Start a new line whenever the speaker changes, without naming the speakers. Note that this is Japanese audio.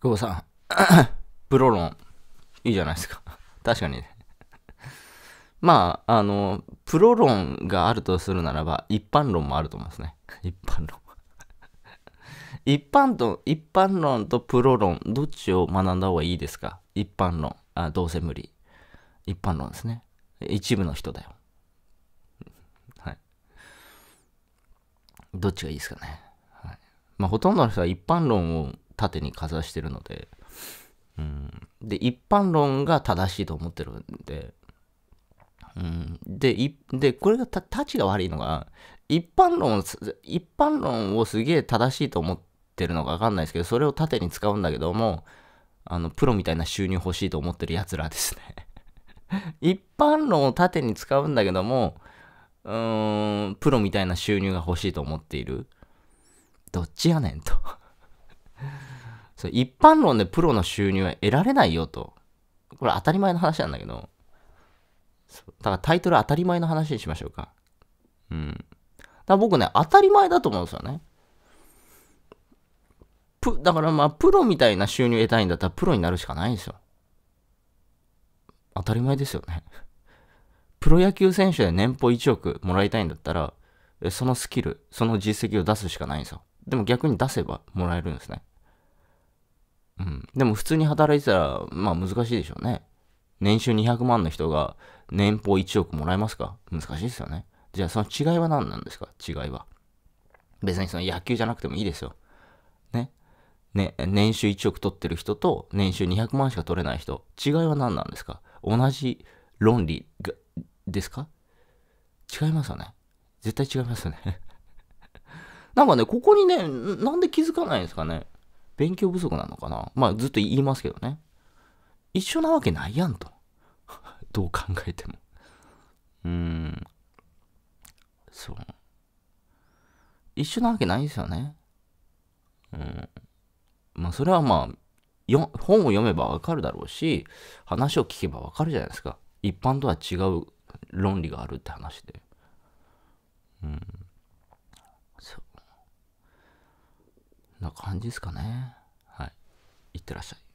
久保さん、プロ論、いいじゃないですか。確かにね。まあ、あの、プロ論があるとするならば、一般論もあると思うんですね。一般論 一般と、一般論とプロ論、どっちを学んだ方がいいですか一般論。あ、どうせ無理。一般論ですね。一部の人だよ。はい。どっちがいいですかね。はい。まあ、ほとんどの人は一般論を縦にかざしてるので、うん、で一般論が正しいと思ってるんで、うん、ででこれがたちが悪いのが一般論一般論をすげえ正しいと思ってるのか分かんないですけどそれを縦に使うんだけどもあのプロみたいな収入欲しいと思ってるやつらですね 一般論を縦に使うんだけどもうーんプロみたいな収入が欲しいと思っているどっちやねんと そ一般論でプロの収入は得られないよと。これ当たり前の話なんだけど。だからタイトル当たり前の話にしましょうか。うん。だから僕ね、当たり前だと思うんですよね。プ、だからまあ、プロみたいな収入得たいんだったらプロになるしかないんですよ。当たり前ですよね。プロ野球選手で年俸1億もらいたいんだったら、そのスキル、その実績を出すしかないんですよ。でも逆に出せばもらえるんですね。うん。でも普通に働いてたら、まあ難しいでしょうね。年収200万の人が年俸1億もらえますか難しいですよね。じゃあその違いは何なんですか違いは。別にその野球じゃなくてもいいですよ。ね。ね、年収1億取ってる人と年収200万しか取れない人、違いは何なんですか同じ論理がですか違いますよね。絶対違いますよね なんかね、ここにね、なんで気づかないんですかね。勉強不足なのかなまあずっと言いますけどね。一緒なわけないやんと。どう考えても。うーん。そう。一緒なわけないですよね。うん。まあそれはまあ、よ本を読めばわかるだろうし、話を聞けばわかるじゃないですか。一般とは違う論理があるって話で。うん。そう。な感じですかね。はい。いってらっしゃい。